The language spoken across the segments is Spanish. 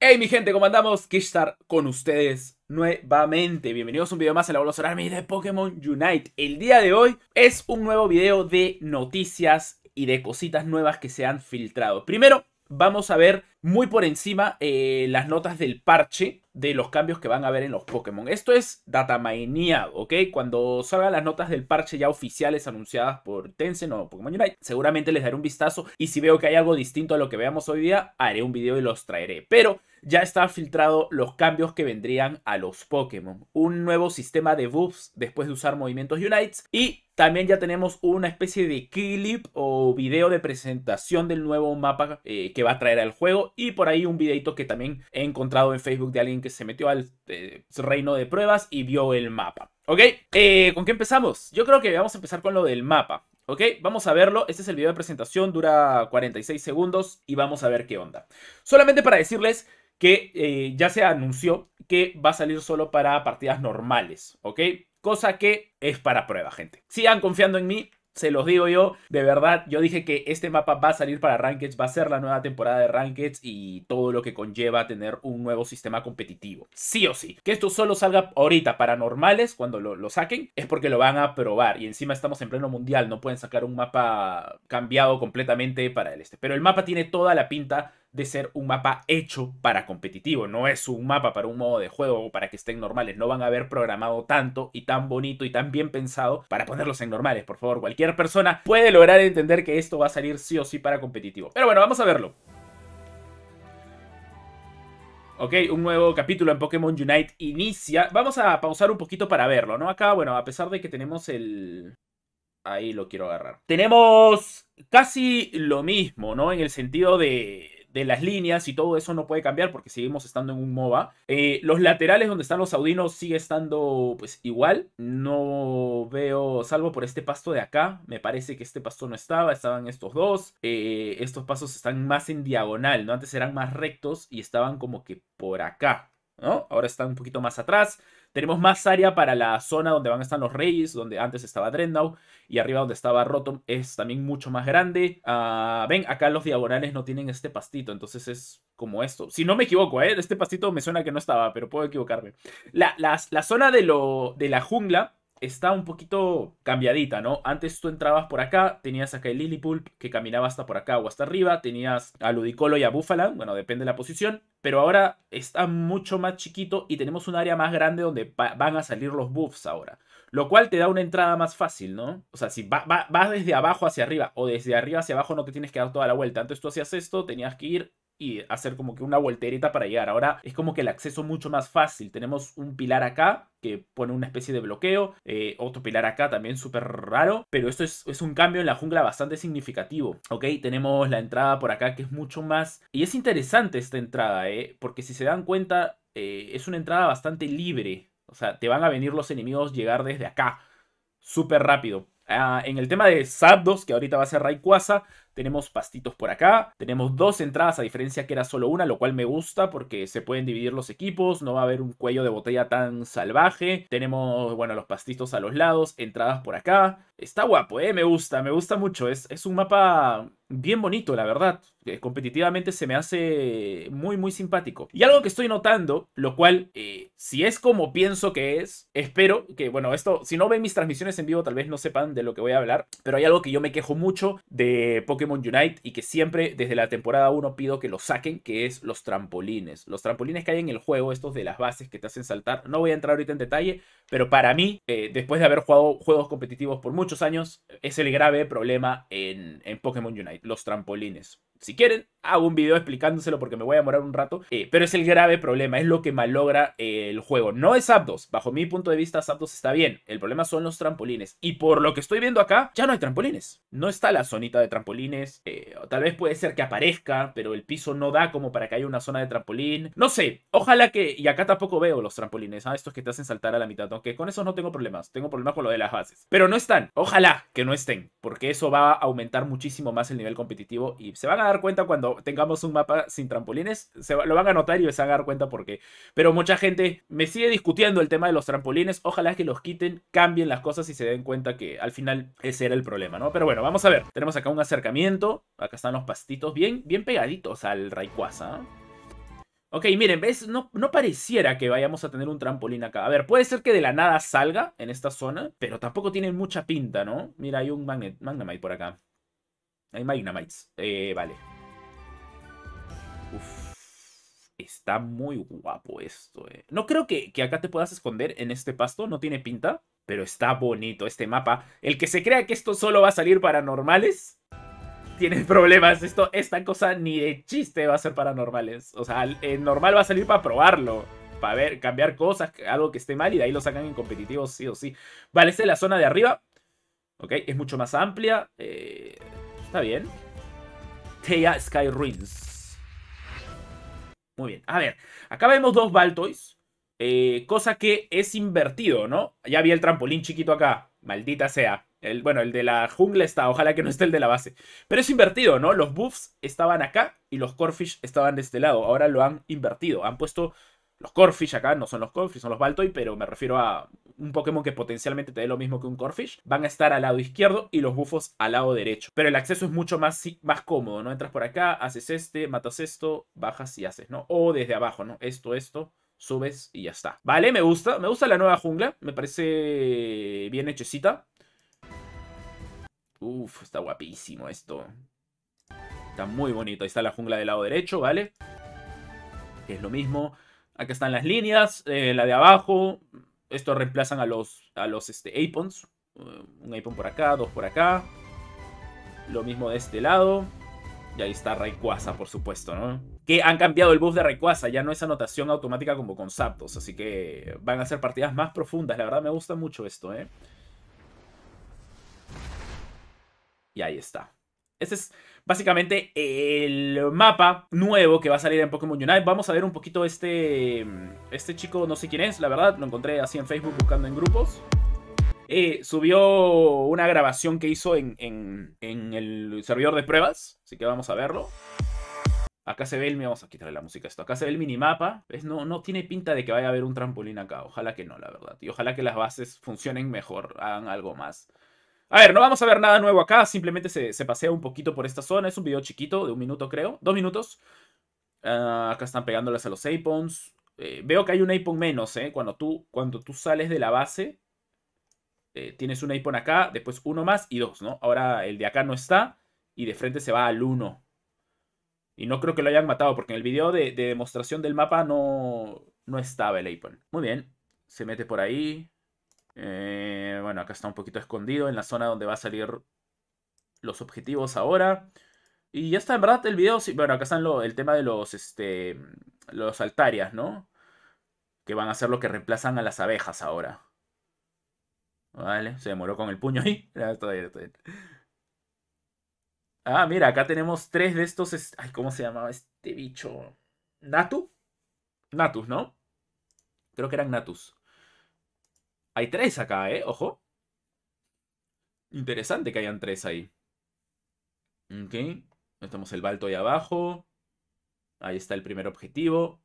Hey mi gente, ¿cómo andamos? Kishtar con ustedes nuevamente. Bienvenidos a un video más en la Bolsa Army de Pokémon Unite. El día de hoy es un nuevo video de noticias y de cositas nuevas que se han filtrado. Primero, vamos a ver muy por encima eh, las notas del parche de los cambios que van a haber en los Pokémon. Esto es data ¿ok? Cuando salgan las notas del parche ya oficiales anunciadas por Tencent o Pokémon Unite, seguramente les daré un vistazo y si veo que hay algo distinto a lo que veamos hoy día, haré un video y los traeré. Pero ya está filtrado los cambios que vendrían a los Pokémon. Un nuevo sistema de buffs después de usar movimientos Unites. Y también ya tenemos una especie de clip o video de presentación del nuevo mapa eh, que va a traer al juego. Y por ahí un videito que también he encontrado en Facebook de alguien que se metió al eh, reino de pruebas y vio el mapa. ¿Ok? Eh, ¿Con qué empezamos? Yo creo que vamos a empezar con lo del mapa. ¿Ok? Vamos a verlo. Este es el video de presentación, dura 46 segundos y vamos a ver qué onda. Solamente para decirles que eh, ya se anunció que va a salir solo para partidas normales, ¿ok? Cosa que es para prueba, gente. Sigan confiando en mí, se los digo yo, de verdad, yo dije que este mapa va a salir para Rankeds, va a ser la nueva temporada de Rankeds y todo lo que conlleva tener un nuevo sistema competitivo. Sí o sí. Que esto solo salga ahorita para normales, cuando lo, lo saquen, es porque lo van a probar. Y encima estamos en pleno mundial, no pueden sacar un mapa cambiado completamente para el este. Pero el mapa tiene toda la pinta de ser un mapa hecho para competitivo. No es un mapa para un modo de juego o para que estén normales. No van a haber programado tanto y tan bonito y tan bien pensado para ponerlos en normales. Por favor, cualquier persona puede lograr entender que esto va a salir sí o sí para competitivo. Pero bueno, vamos a verlo. Ok, un nuevo capítulo en Pokémon Unite inicia. Vamos a pausar un poquito para verlo, ¿no? Acá, bueno, a pesar de que tenemos el... Ahí lo quiero agarrar. Tenemos casi lo mismo, ¿no? En el sentido de de las líneas y todo eso no puede cambiar porque seguimos estando en un MOBA. Eh, los laterales donde están los saudinos sigue estando pues igual. No veo, salvo por este pasto de acá, me parece que este pasto no estaba, estaban estos dos. Eh, estos pasos están más en diagonal, ¿no? Antes eran más rectos y estaban como que por acá, ¿no? Ahora están un poquito más atrás. Tenemos más área para la zona donde van a estar los Reyes, donde antes estaba Drendau y arriba donde estaba Rotom es también mucho más grande. Ah, ven, acá los diagonales no tienen este pastito, entonces es como esto. Si no me equivoco, ¿eh? este pastito me suena que no estaba, pero puedo equivocarme. La, la, zona de, lo, de la jungla está un poquito cambiadita, ¿no? Antes tú entrabas por acá, tenías acá el Lillipulp que caminaba hasta por acá o hasta arriba, tenías a Ludicolo y a Búfala, bueno, depende de la posición, pero ahora está mucho más chiquito y tenemos un área más grande donde van a salir los buffs ahora. Lo cual te da una entrada más fácil, ¿no? O sea, si vas desde abajo hacia arriba o desde arriba hacia abajo no te tienes que dar toda la vuelta. Antes tú hacías esto, tenías que ir y hacer como que una volterita para llegar. Ahora es como que el acceso mucho más fácil. Tenemos un pilar acá que pone una especie de bloqueo, eh, otro pilar acá también súper raro, pero esto es, un cambio en la jungla bastante significativo. Ok, tenemos la entrada por acá que es mucho más... Y es interesante esta entrada, eh, porque si se dan cuenta eh, es una entrada bastante libre. O sea, te van a venir los enemigos llegar desde acá, súper rápido. Ah, en el tema de Zapdos, que ahorita va a ser Rayquaza, tenemos pastitos por acá. Tenemos dos entradas, a diferencia que era solo una, lo cual me gusta porque se pueden dividir los equipos. No va a haber un cuello de botella tan salvaje. Tenemos, bueno, los pastitos a los lados, entradas por acá. Está guapo, ¿eh? Me gusta, me gusta mucho. Es, es un mapa bien bonito, la verdad. Eh, competitivamente se me hace muy, muy simpático. Y algo que estoy notando, lo cual, eh, si es como pienso que es, espero que, bueno, esto, si no ven mis transmisiones en vivo, tal vez no sepan de lo que voy a hablar, pero hay algo que yo me quejo mucho de Pokémon Unite y que siempre desde la temporada 1 pido que lo saquen, que es los trampolines. Los trampolines que hay en el juego, estos de las bases que te hacen saltar, no voy a entrar ahorita en detalle, pero para mí, eh, después de haber jugado juegos competitivos por muchos años, es el grave problema en, en Pokémon Unite, los trampolines. Si quieren, hago un video explicándoselo porque me voy a demorar un rato. Eh, pero es el grave problema, es lo que malogra eh, el juego. No es Zapdos. Bajo mi punto de vista, Zapdos está bien. El problema son los trampolines. Y por lo que estoy viendo acá, ya no hay trampolines. No está la zonita de trampolines. Eh, tal vez puede ser que aparezca, pero el piso no da como para que haya una zona de trampolín. No sé. Ojalá que... Y acá tampoco veo los trampolines. Ah, estos que te hacen saltar a la mitad. Aunque con eso no tengo problemas. Tengo problemas con lo de las bases. Pero no están. Ojalá que no estén. Porque eso va a aumentar muchísimo más el nivel competitivo. Y se van a dar cuenta cuando tengamos un mapa sin trampolines. Se lo van a notar y se van a dar cuenta por qué. Pero mucha gente me sigue discutiendo el tema de los trampolines. Ojalá que los quiten, cambien las cosas y se den cuenta que al final ese era el problema, ¿no? Pero bueno, vamos a ver. Tenemos acá un acercamiento. Acá están los pastitos bien, bien pegaditos al Rayquaza. Ok, miren, ¿ves? No, no, pareciera que vayamos a tener un trampolín acá. A ver, puede ser que de la nada salga en esta zona, pero tampoco tiene mucha pinta, ¿no? Mira, hay un magnet, Magnemite por acá. Hay Magnamites. Eh, vale. Uf. Está muy guapo esto, eh. No creo que, que acá te puedas esconder en este pasto. No tiene pinta. Pero está bonito este mapa. El que se crea que esto solo va a salir paranormales. Tiene problemas. Esto, esta cosa ni de chiste va a ser paranormales. O sea, el eh, normal va a salir para probarlo para ver, cambiar cosas, algo que esté mal y de ahí lo sacan en competitivos sí o sí. Vale, esta es la zona de arriba. Ok, es mucho más amplia. Eh, Está bien. Thea Sky Ruins. Muy bien. A ver, acá vemos dos Baltoys. Eh, cosa que es invertido, ¿no? Ya vi el trampolín chiquito acá. Maldita sea. El, bueno, el de la jungla está. Ojalá que no esté el de la base. Pero es invertido, ¿no? Los buffs estaban acá y los Corfish estaban de este lado. Ahora lo han invertido. Han puesto los Corfish acá, no son los Corfish, son los Baltoy, pero me refiero a un Pokémon que potencialmente te dé lo mismo que un Corfish, van a estar al lado izquierdo y los bufos al lado derecho. Pero el acceso es mucho más, más cómodo, ¿no? Entras por acá, haces este, matas esto, bajas y haces, ¿no? O desde abajo, ¿no? Esto, esto, subes y ya está. Vale, me gusta, me gusta la nueva jungla, me parece bien hechecita. Uf, está guapísimo esto. Está muy bonito, ahí está la jungla del lado derecho, ¿vale? es lo mismo. Acá están las líneas, eh, la de abajo. Esto reemplazan a los, a los este, Apons. Eh, un Apon por acá, dos por acá. Lo mismo de este lado. Y ahí está Rayquaza, por supuesto, ¿no? Que han cambiado el buff de Rayquaza, ya no es anotación automática como con Zapdos, así que van a ser partidas más profundas. La verdad me gusta mucho esto, ¿eh? Y ahí está. Ese es básicamente el mapa nuevo que va a salir en Pokémon Unite. Vamos a ver un poquito este, este chico, no sé quién es, la verdad, lo encontré así en Facebook buscando en grupos. Eh, subió una grabación que hizo en, en, el servidor de pruebas, así que vamos a verlo. Acá se ve el... Vamos a quitarle la música esto. Acá se ve el minimapa. No, no tiene pinta de que vaya a haber un trampolín acá. Ojalá que no, la verdad. Y ojalá que las bases funcionen mejor, hagan algo más. A ver, no vamos a ver nada nuevo acá, simplemente se, pasea un poquito por esta zona. Es un video chiquito, de un minuto creo, dos minutos. Ah, acá están pegándoles a los Apons. Eh, veo que hay un Apon menos, ¿eh? Cuando tú, cuando tú sales de la base, eh, tienes un Apon acá, después uno más y dos, ¿no? Ahora el de acá no está y de frente se va al uno. Y no creo que lo hayan matado porque en el video de, demostración del mapa no, no estaba el Apon. Muy bien, se mete por ahí. Eh, bueno, acá está un poquito escondido en la zona donde va a salir los objetivos ahora. Y ya está, en verdad, el video... Sí, bueno, acá está el tema de los, este, los altarias, ¿no? Que van a ser lo que reemplazan a las abejas ahora. Vale, se demoró con el puño ahí. Ah, Ah, mira, acá tenemos tres de estos... Ay, ¿cómo se llamaba este bicho? ¿Natu? Natus, ¿no? Creo que eran Natus. Hay tres acá, ¿eh? Ojo. Interesante que hayan tres ahí. Ok. Estamos el balto ahí abajo. Ahí está el primer objetivo.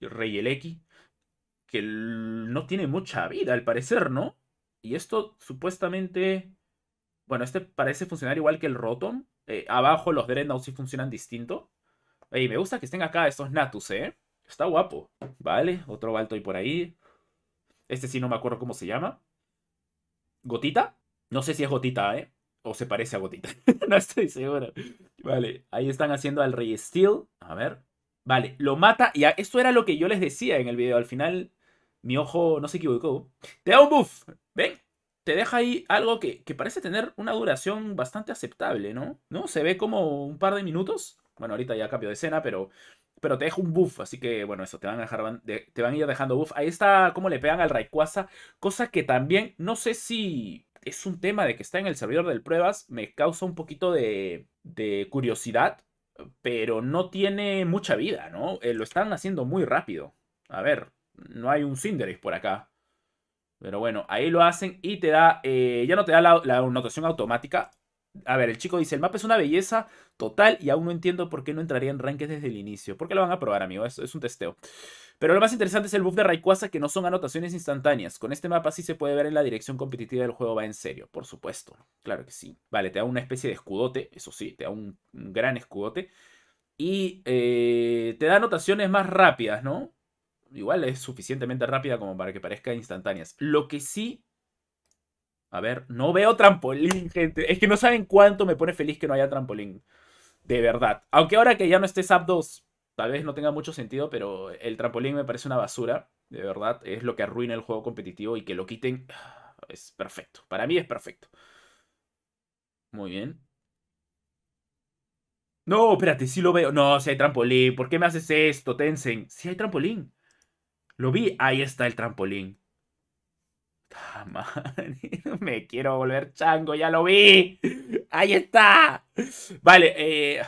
El Rey Que no tiene mucha vida, al parecer, ¿no? Y esto supuestamente... Bueno, este parece funcionar igual que el Rotom. Eh, abajo los Dreadnoughts sí funcionan distinto. Y me gusta que estén acá estos Natus, ¿eh? Está guapo. Vale, otro balto ahí por ahí. Este sí no me acuerdo cómo se llama. ¿Gotita? No sé si es Gotita, ¿eh? O se parece a Gotita. no estoy seguro. Vale, ahí están haciendo al Rey Steel. A ver. Vale, lo mata. Y esto era lo que yo les decía en el video. Al final, mi ojo no se equivocó. Te da un buff. ¿Ven? Te deja ahí algo que, que parece tener una duración bastante aceptable, ¿no? ¿No? Se ve como un par de minutos. Bueno, ahorita ya cambio de escena, pero pero te deja un buff, así que bueno, eso, te van a, dejar, te van a ir dejando buff. Ahí está cómo le pegan al Rayquaza, cosa que también, no sé si es un tema de que está en el servidor del pruebas, me causa un poquito de, curiosidad, pero no tiene mucha vida, ¿no? Eh, lo están haciendo muy rápido. A ver, no hay un Cinderace por acá. Pero bueno, ahí lo hacen y te da, eh, ya no te da la, la notación automática, a ver, el chico dice, el mapa es una belleza total y aún no entiendo por qué no entraría en rankings desde el inicio. ¿Por qué lo van a probar, amigo? Es, un testeo. Pero lo más interesante es el buff de Rayquaza que no son anotaciones instantáneas. Con este mapa sí se puede ver en la dirección competitiva del juego va en serio, por supuesto. Claro que sí. Vale, te da una especie de escudote, eso sí, te da un, gran escudote. Y eh, te da anotaciones más rápidas, ¿no? Igual es suficientemente rápida como para que parezca instantáneas. Lo que sí a ver, no veo trampolín, gente. Es que no saben cuánto me pone feliz que no haya trampolín. De verdad. Aunque ahora que ya no esté SAP 2, tal vez no tenga mucho sentido, pero el trampolín me parece una basura. De verdad, es lo que arruina el juego competitivo y que lo quiten. Ah, es perfecto. Para mí es perfecto. Muy bien. No, espérate, sí lo veo. No, si hay trampolín. ¿Por qué me haces esto, Tensen? Si hay trampolín. Lo vi. Ahí está el trampolín. Me quiero volver chango, ya lo vi. Ahí está. Vale, eh...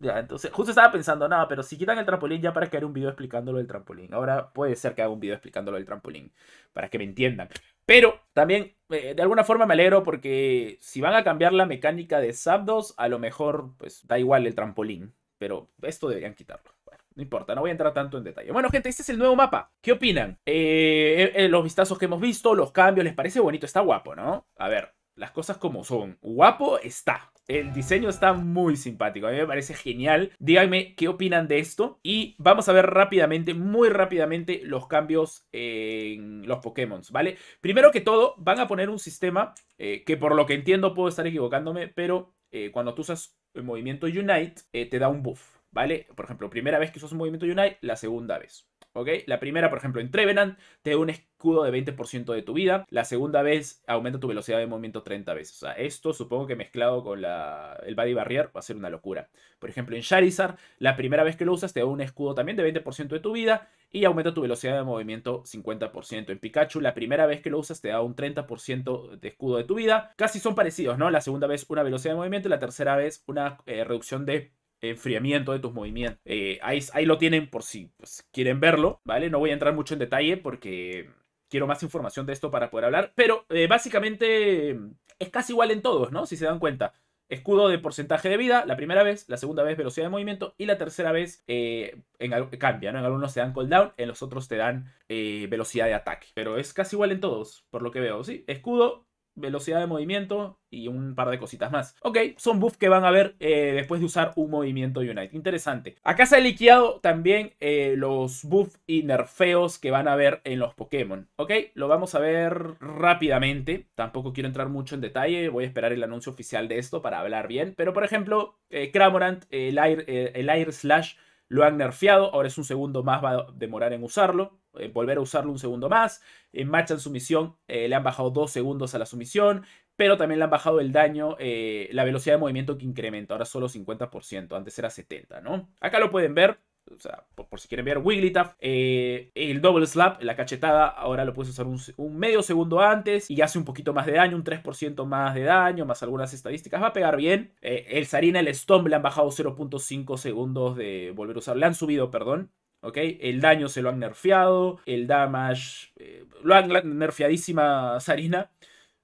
Ya, entonces, justo estaba pensando, nada, no, pero si quitan el trampolín ya para que haré un video explicándolo del trampolín. Ahora puede ser que haga un video explicándolo del trampolín, para que me entiendan. Pero también, eh, de alguna forma me alegro porque si van a cambiar la mecánica de Zapdos, a lo mejor, pues da igual el trampolín. Pero esto deberían quitarlo. No importa, no voy a entrar tanto en detalle. Bueno, gente, este es el nuevo mapa. ¿Qué opinan? Eh, eh, eh, los vistazos que hemos visto, los cambios, ¿les parece bonito? Está guapo, ¿no? A ver, las cosas como son. Guapo está. El diseño está muy simpático, a mí me parece genial. Díganme qué opinan de esto. Y vamos a ver rápidamente, muy rápidamente, los cambios en los Pokémon, ¿vale? Primero que todo, van a poner un sistema que por lo que entiendo puedo estar equivocándome, pero cuando tú usas el movimiento Unite, te da un buff. ¿vale? Por ejemplo, primera vez que usas un movimiento Unite, la segunda vez. ¿Ok? La primera, por ejemplo, en Trevenant, te da un escudo de 20% de tu vida. La segunda vez aumenta tu velocidad de movimiento 30 veces. O sea, esto supongo que mezclado con la, el Body Barrier va a ser una locura. Por ejemplo, en Charizard, la primera vez que lo usas te da un escudo también de 20% de tu vida y aumenta tu velocidad de movimiento 50%. En Pikachu, la primera vez que lo usas te da un 30% de escudo de tu vida. Casi son parecidos, ¿no? La segunda vez una velocidad de movimiento y la tercera vez una eh, reducción de enfriamiento de tus movimientos. Eh, ahí, lo tienen por si pues, quieren verlo, ¿vale? No voy a entrar mucho en detalle porque quiero más información de esto para poder hablar, pero eh, básicamente es casi igual en todos, ¿no? Si se dan cuenta. Escudo de porcentaje de vida la primera vez, la segunda vez velocidad de movimiento y la tercera vez eh, en, cambia, ¿no? En algunos te dan cooldown, en los otros te dan velocidad de ataque. Pero es casi igual en todos, por lo que veo, ¿sí? Escudo, velocidad de movimiento y un par de cositas más. Ok, son buffs que van a ver eh, después de usar un movimiento Unite. Interesante. Acá se ha liqueado también eh, los buffs y nerfeos que van a ver en los Pokémon. Ok, lo vamos a ver rápidamente. Tampoco quiero entrar mucho en detalle. Voy a esperar el anuncio oficial de esto para hablar bien. Pero por ejemplo, eh, Cramorant, el el Air Slash lo han nerfeado, ahora es un segundo más, va a demorar en usarlo, en eh, volver a usarlo un segundo más. En eh, en sumisión eh, le han bajado dos segundos a la sumisión, pero también le han bajado el daño, la velocidad de movimiento que incrementa, ahora solo 50%, antes era 70%, ¿no? Acá lo pueden ver, o sea, por, si quieren ver Wigglytuff, eh, el Double Slap, la cachetada, ahora lo puedes usar un, medio segundo antes y hace un poquito más de daño, un 3% más de daño, más algunas estadísticas, va a pegar bien. Eh, el Sarina, el Stomp le han bajado 0.5 segundos de volver a usar, le han subido, perdón, ok El daño se lo han nerfeado, el damage, eh, lo han nerfeadísima Sarina.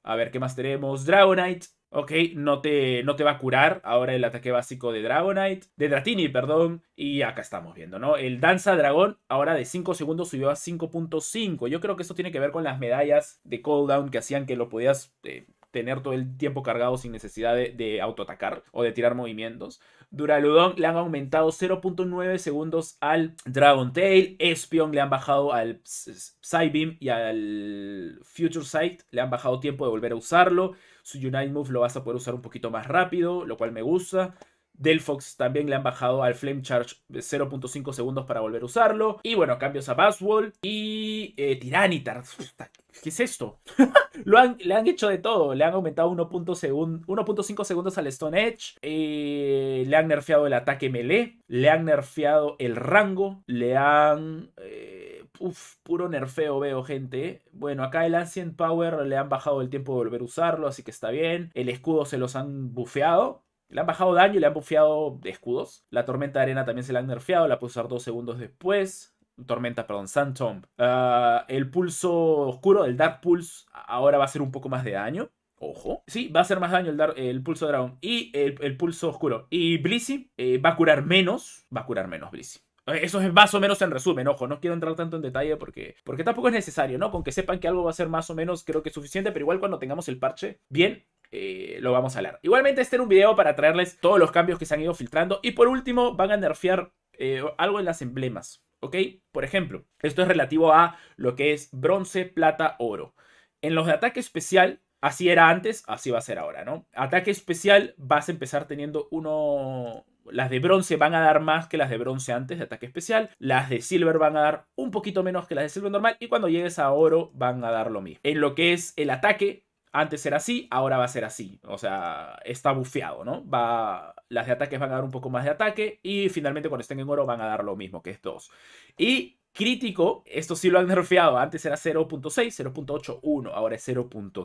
A ver, ¿qué más tenemos? Dragonite, ok, no te, no te va a curar ahora el ataque básico de Dragonite, de Dratini, perdón, y acá estamos viendo, ¿no? El Danza Dragón ahora de 5 segundos subió a 5.5. Yo creo que eso tiene que ver con las medallas de cooldown que hacían que lo podías eh, tener todo el tiempo cargado sin necesidad de, autoatacar o de tirar movimientos. Duraludon le han aumentado 0.9 segundos al Dragon Tail. Espion le han bajado al Psybeam y al Future Sight. Le han bajado tiempo de volver a usarlo. Su Unite Move lo vas a poder usar un poquito más rápido, lo cual me gusta. Delfox también le han bajado al Flame Charge 0.5 segundos para volver a usarlo. Y bueno, cambios a Baswall y eh, Tiranitar. ¿Qué es esto? Lo le han hecho de todo. Le han aumentado 1.5 segundos al Stone Edge. Eh, le han nerfeado el ataque melee. Le han nerfeado el rango. Le han... Eh, uf, puro nerfeo veo, gente. Bueno, acá el Ancient Power le han bajado el tiempo de volver a usarlo, así que está bien. El escudo se los han bufeado. Le han bajado daño y le han bufeado escudos. La tormenta de arena también se la han nerfeado, la puede usar dos segundos después. Tormenta, perdón, Santom. Ah, el pulso oscuro, el Dark Pulse, ahora va a hacer un poco más de daño. Ojo. Sí, va a hacer más daño el, dar, el pulso dragón y el, pulso oscuro. Y Blissy eh, va a curar menos. Va a curar menos Blissy. Eh, eso es más o menos en resumen, ojo, no quiero entrar tanto en detalle porque, porque tampoco es necesario, ¿no? Con que sepan que algo va a ser más o menos, creo que es suficiente, pero igual cuando tengamos el parche, bien, eh, lo vamos a hablar. Igualmente este era un video para traerles todos los cambios que se han ido filtrando. Y por último van a nerfear eh, algo en las emblemas. ¿Ok? Por ejemplo, esto es relativo a lo que es bronce, plata, oro. En los de ataque especial, así era antes, así va a ser ahora, ¿no? Ataque especial vas a empezar teniendo uno... Las de bronce van a dar más que las de bronce antes de ataque especial. Las de silver van a dar un poquito menos que las de silver normal. Y cuando llegues a oro van a dar lo mismo. En lo que es el ataque, antes era así, ahora va a ser así. O sea, está bufeado, ¿no? Va, las de ataques van a dar un poco más de ataque y finalmente cuando estén en oro van a dar lo mismo, que es 2. Y crítico, esto sí lo han nerfeado. Antes era 0.6, 1. ahora es 0.3,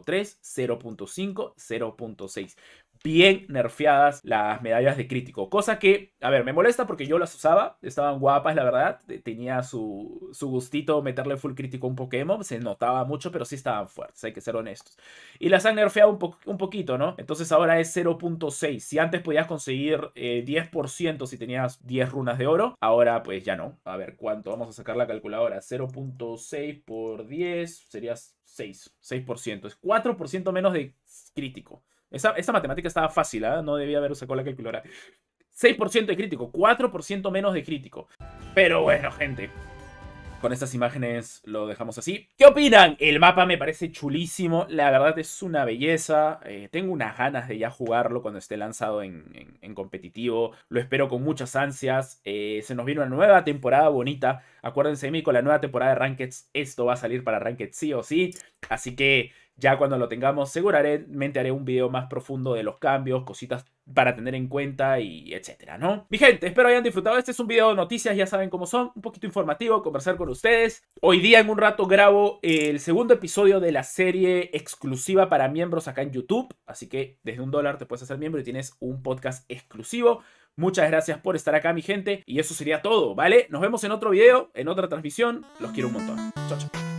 0.5, 0.6 bien nerfeadas las medallas de crítico. Cosa que, a ver, me molesta porque yo las usaba. Estaban guapas, la verdad. Tenía su, gustito meterle full crítico a un Pokémon. Se notaba mucho, pero sí estaban fuertes, hay que ser honestos. Y las han nerfeado un, un poquito, ¿no? Entonces ahora es 0.6. Si antes podías conseguir 10% eh, si tenías 10 runas de oro, ahora pues ya no. A ver, ¿cuánto? Vamos a sacar la calculadora. 0.6 por 10 sería 6. 6%. Es 4% menos de crítico. Esa, matemática estaba fácil, ¿eh? no debía haber usado la calculadora. 6% de crítico, 4% menos de crítico. Pero bueno, gente. Con estas imágenes lo dejamos así. ¿Qué opinan? El mapa me parece chulísimo. La verdad es una belleza. Eh, tengo unas ganas de ya jugarlo cuando esté lanzado en, competitivo. Lo espero con muchas ansias. Eh, se nos viene una nueva temporada bonita. Acuérdense de mí, con la nueva temporada de Rankeds esto va a salir para Ranked sí o sí. Así que ya cuando lo tengamos, seguramente haré un video más profundo de los cambios, cositas para tener en cuenta y etcétera, ¿no? Mi gente, espero hayan disfrutado. Este es un video de noticias, ya saben cómo son, un poquito informativo, conversar con ustedes. Hoy día en un rato grabo el segundo episodio de la serie exclusiva para miembros acá en YouTube, así que desde un dólar te puedes hacer miembro y tienes un podcast exclusivo. Muchas gracias por estar acá, mi gente, y eso sería todo, ¿vale? Nos vemos en otro video, en otra transmisión. Los quiero un montón. Chao, chao.